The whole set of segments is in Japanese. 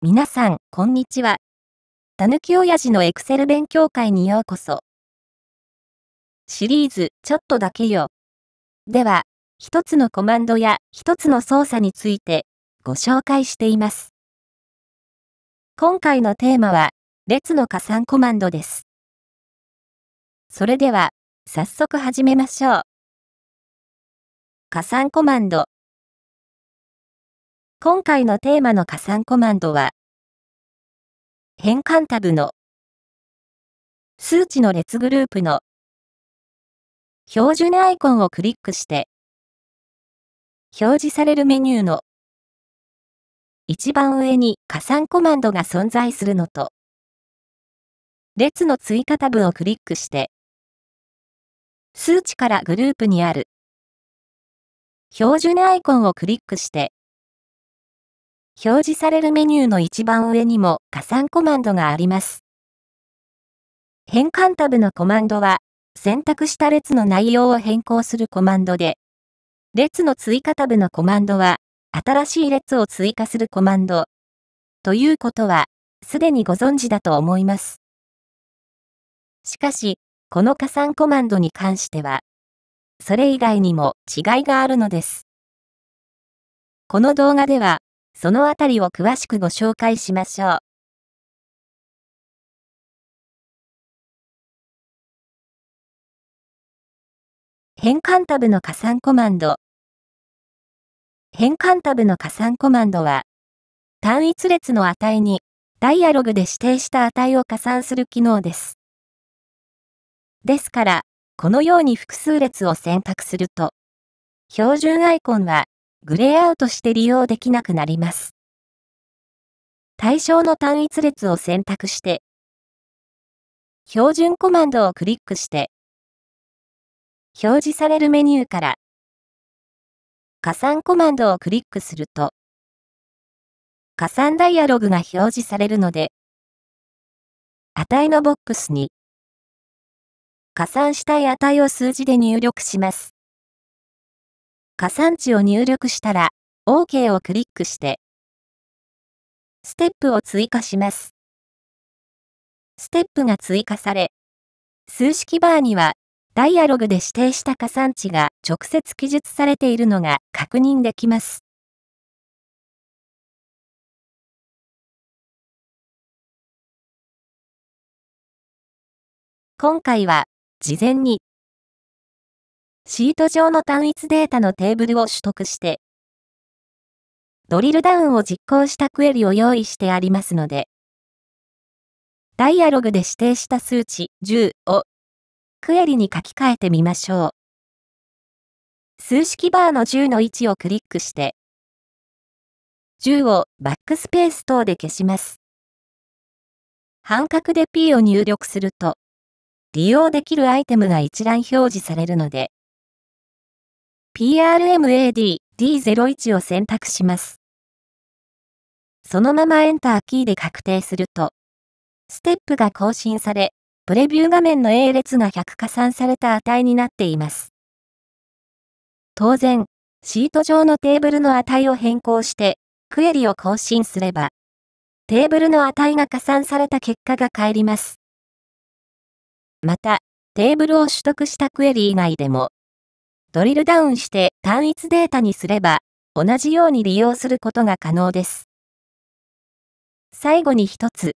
皆さん、こんにちは。たぬきおやじのエクセル勉強会にようこそ。シリーズ、ちょっとだけよ。では、一つのコマンドや一つの操作についてご紹介しています。今回のテーマは、列の加算コマンドです。それでは、早速始めましょう。加算コマンド今回のテーマの加算コマンドは、変換タブの数値の列グループの標準アイコンをクリックして、表示されるメニューの一番上に加算コマンドが存在するのと、列の追加タブをクリックして、数値からグループにある標準アイコンをクリックして、表示されるメニューの一番上にも加算コマンドがあります。変換タブのコマンドは、選択した列の内容を変更するコマンドで、列の追加タブのコマンドは、新しい列を追加するコマンド。ということは、すでにご存知だと思います。しかし、この加算コマンドに関しては、それ以外にも違いがあるのです。この動画では、そのあたりを詳しくご紹介しましょう。変換タブの加算コマンド。変換タブの加算コマンドは、単一列の値に、ダイアログで指定した値を加算する機能です。ですから、このように複数列を選択すると、標準アイコンはグレーアウトして利用できなくなります。対象の単一列を選択して、標準コマンドをクリックして、表示されるメニューから、加算コマンドをクリックすると、加算ダイアログが表示されるので、値のボックスに、加算したい値を数字で入力します。加算値を入力したら、OK をクリックして、ステップを追加します。ステップが追加され、数式バーには、ダイアログで指定した加算値が直接記述されているのが確認できます。今回は、事前にシート上の単一データのテーブルを取得して、ドリルダウンを実行したクエリを用意してありますので、ダイアログで指定した数値10をクエリに書き換えてみましょう。数式バーの10の位置をクリックして、10をバックスペース等で消します。半角で P を入力すると、利用できるアイテムが一覧表示されるので、PRMAD D01 を選択します。そのままエンターキーで確定すると、ステップが更新され、プレビュー画面の A 列が100加算された値になっています。当然、シート上のテーブルの値を変更して、クエリを更新すれば、テーブルの値が加算された結果が返ります。また、テーブルを取得したクエリ以外でも、ドリルダウンして単一データにすれば、同じように利用することが可能です。最後に一つ。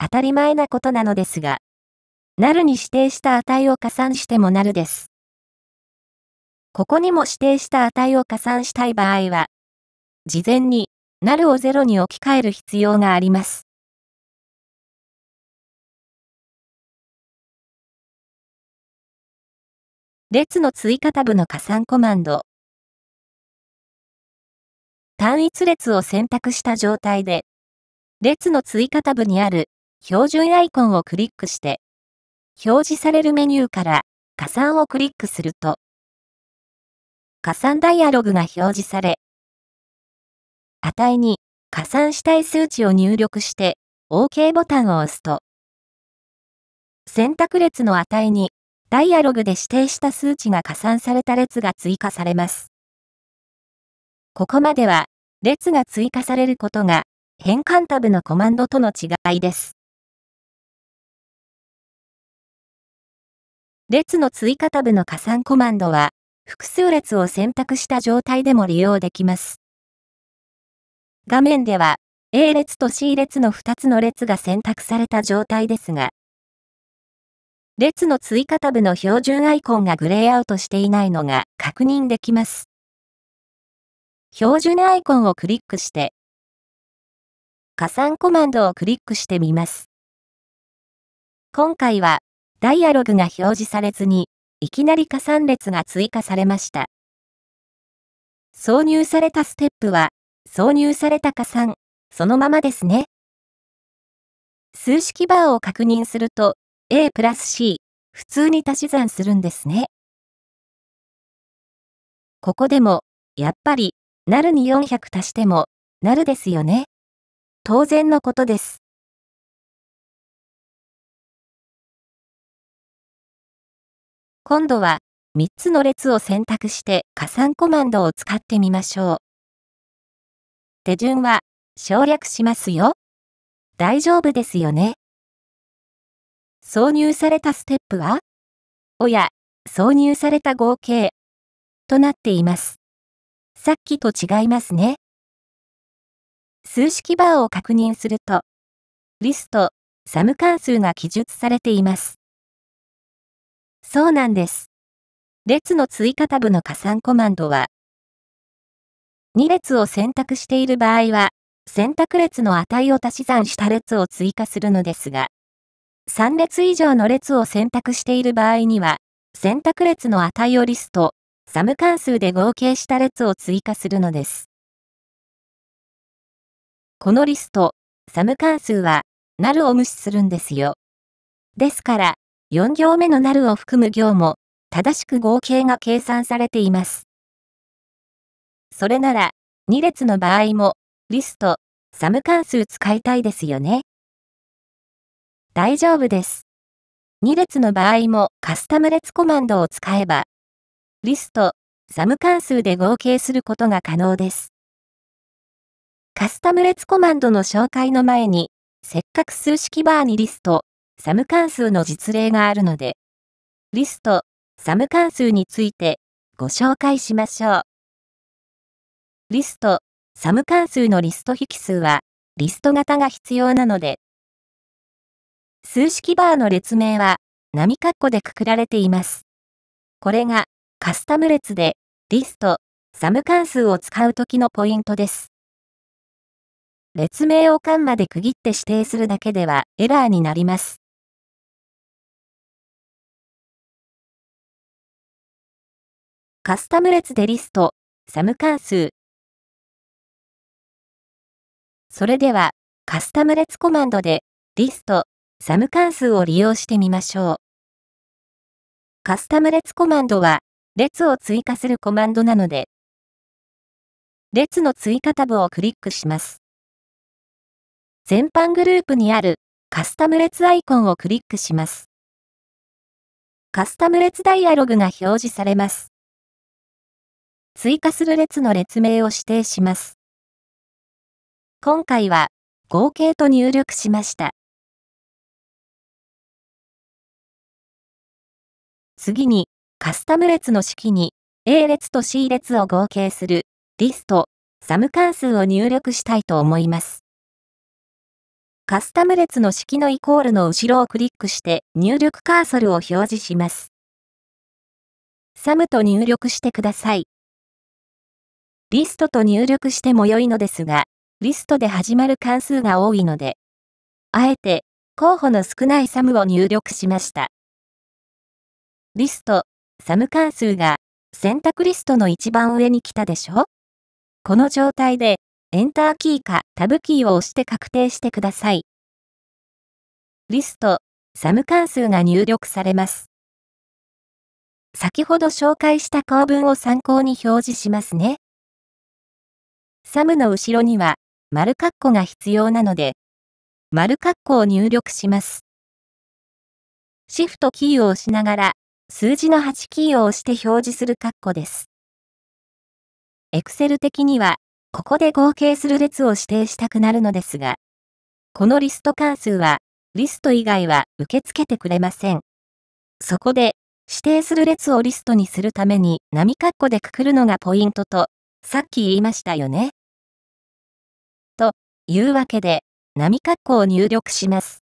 当たり前なことなのですが、なるに指定した値を加算してもなるです。ここにも指定した値を加算したい場合は、事前になるを0に置き換える必要があります。列の追加タブの加算コマンド。単一列を選択した状態で、列の追加タブにある標準アイコンをクリックして、表示されるメニューから加算をクリックすると、加算ダイアログが表示され、値に加算したい数値を入力して OK ボタンを押すと、選択列の値にダイアログで指定した数値が加算された列が追加されます。ここまでは、列が追加されることが、変換タブのコマンドとの違いです。列の追加タブの加算コマンドは、複数列を選択した状態でも利用できます。画面では、A 列と C 列の2つの列が選択された状態ですが、列の追加タブの標準アイコンがグレーアウトしていないのが確認できます。標準アイコンをクリックして、加算コマンドをクリックしてみます。今回は、ダイアログが表示されずに、いきなり加算列が追加されました。挿入されたステップは、挿入された加算、そのままですね。数式バーを確認すると、A プラス C、普通に足し算するんですね。ここでも、やっぱり、なるに400足しても、なるですよね。当然のことです。今度は、3つの列を選択して加算コマンドを使ってみましょう。手順は省略しますよ。大丈夫ですよね。挿入されたステップはおや、挿入された合計となっています。さっきと違いますね。数式バーを確認すると、リスト、サム関数が記述されています。そうなんです。列の追加タブの加算コマンドは、2列を選択している場合は、選択列の値を足し算した列を追加するのですが、3列以上の列を選択している場合には、選択列の値をリスト、サム関数で合計した列を追加するのです。このリスト、サム関数は、なるを無視するんですよ。ですから、4行目のなるを含む行も、正しく合計が計算されています。それなら、2列の場合も、リスト、サム関数使いたいですよね。大丈夫です。2列の場合もカスタム列コマンドを使えば、リスト、サム関数で合計することが可能です。カスタム列コマンドの紹介の前に、せっかく数式バーにリスト、サム関数の実例があるので、リスト、サム関数についてご紹介しましょう。リスト、サム関数のリスト引数は、リスト型が必要なので、数式バーの列名は、波括弧でくくられています。これが、カスタム列で、リスト、サム関数を使うときのポイントです。列名を間まで区切って指定するだけではエラーになります。カスタム列でリスト、サム関数。それでは、カスタム列コマンドで、リスト、サム関数を利用してみましょう。カスタム列コマンドは、列を追加するコマンドなので、列の追加タブをクリックします。全般グループにあるカスタム列アイコンをクリックします。カスタム列ダイアログが表示されます。追加する列の列名を指定します。今回は合計と入力しました。次に、カスタム列の式に A 列と C 列を合計するリスト、サム関数を入力したいと思います。カスタム列の式のイコールの後ろをクリックして入力カーソルを表示します。サムと入力してください。リストと入力しても良いのですが、リストで始まる関数が多いので、あえて候補の少ないサムを入力しました。リスト、サム関数が選択リストの一番上に来たでしょこの状態で、エンターキーかタブキーを押して確定してください。リスト、サム関数が入力されます。先ほど紹介した構文を参考に表示しますね。サムの後ろには、丸括弧が必要なので、丸括弧を入力します。シフトキーを押しながら、数字の8キーを押して表示する括弧です。Excel 的には、ここで合計する列を指定したくなるのですが、このリスト関数は、リスト以外は受け付けてくれません。そこで、指定する列をリストにするために波括弧でくくるのがポイントと、さっき言いましたよね。というわけで、波括弧を入力します。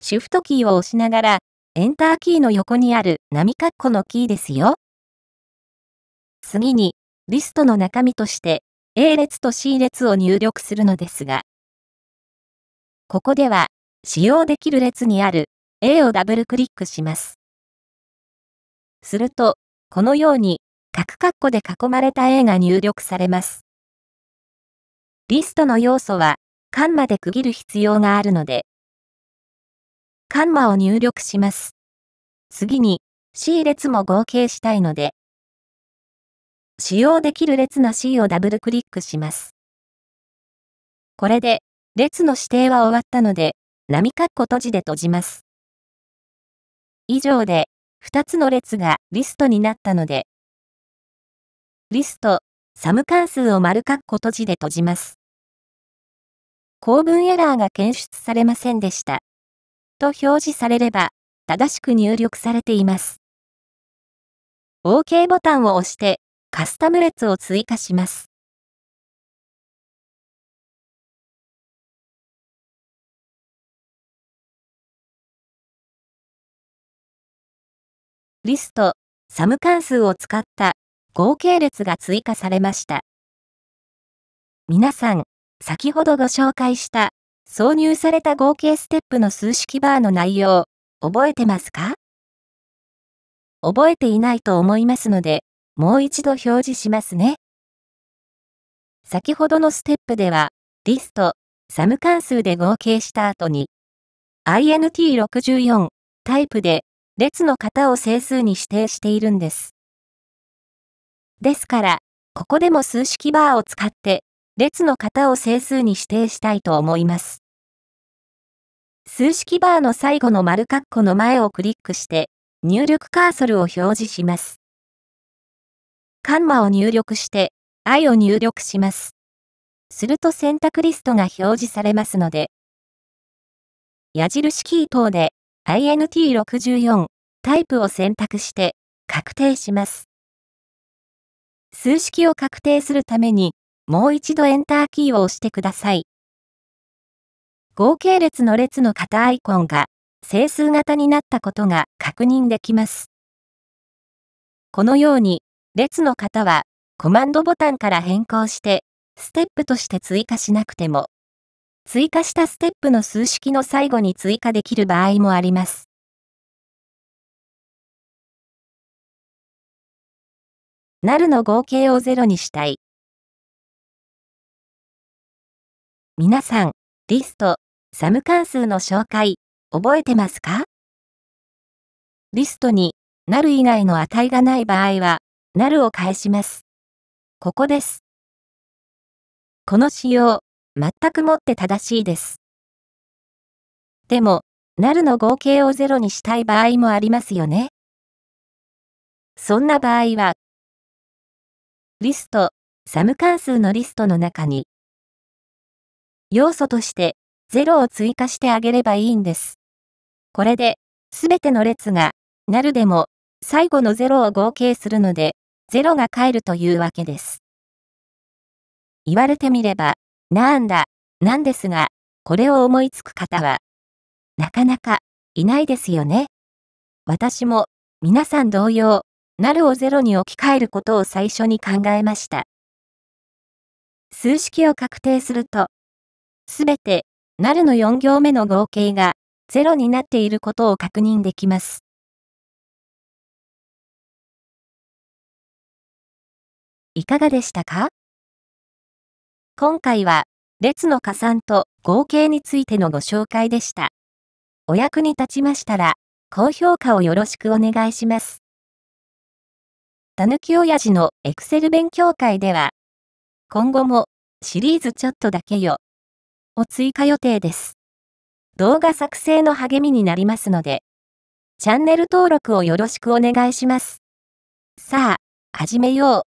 シフトキーを押しながら、エンターキーの横にある波括弧のキーですよ。次に、リストの中身として A 列と C 列を入力するのですが、ここでは使用できる列にある A をダブルクリックします。すると、このように各括弧で囲まれた A が入力されます。リストの要素は、間まで区切る必要があるので、カンマを入力します。次に、C 列も合計したいので、使用できる列の C をダブルクリックします。これで、列の指定は終わったので、波括弧閉じで閉じます。以上で、2つの列がリストになったので、リスト、サム関数を丸括弧閉じで閉じます。構文エラーが検出されませんでした。と表示されれば、正しく入力されています。OK ボタンを押して、カスタム列を追加します。リスト、サム関数を使った合計列が追加されました。皆さん、先ほどご紹介した挿入された合計ステップの数式バーの内容、覚えてますか覚えていないと思いますので、もう一度表示しますね。先ほどのステップでは、リスト、サム関数で合計した後に、int64 タイプで列の型を整数に指定しているんです。ですから、ここでも数式バーを使って、列の型を整数に指定したいと思います。数式バーの最後の丸括弧の前をクリックして、入力カーソルを表示します。カンマを入力して、i を入力します。すると選択リストが表示されますので、矢印キー等で INT64 タイプを選択して確定します。数式を確定するために、もう一度エンターキーを押してください。合系列の列の型アイコンが整数型になったことが確認できます。このように、列の型はコマンドボタンから変更してステップとして追加しなくても、追加したステップの数式の最後に追加できる場合もあります。なるの合計を0にしたい。皆さん、リスト、サム関数の紹介、覚えてますかリストになる以外の値がない場合は、なるを返します。ここです。この仕様、全くもって正しいです。でも、なるの合計を0にしたい場合もありますよね。そんな場合は、リスト、サム関数のリストの中に、要素として0を追加してあげればいいんです。これで、すべての列が、なるでも、最後の0を合計するので、0が返るというわけです。言われてみれば、なんだ、なんですが、これを思いつく方は、なかなか、いないですよね。私も、皆さん同様、なるを0に置き換えることを最初に考えました。数式を確定すると、すべてなるの4行目の合計が0になっていることを確認できます。いかがでしたか今回は列の加算と合計についてのご紹介でした。お役に立ちましたら、高評価をよろしくお願いします。たぬきおやじのエクセル勉強会では、今後もシリーズちょっとだけよを追加予定です。動画作成の励みになりますので、チャンネル登録をよろしくお願いします。さあ、始めよう。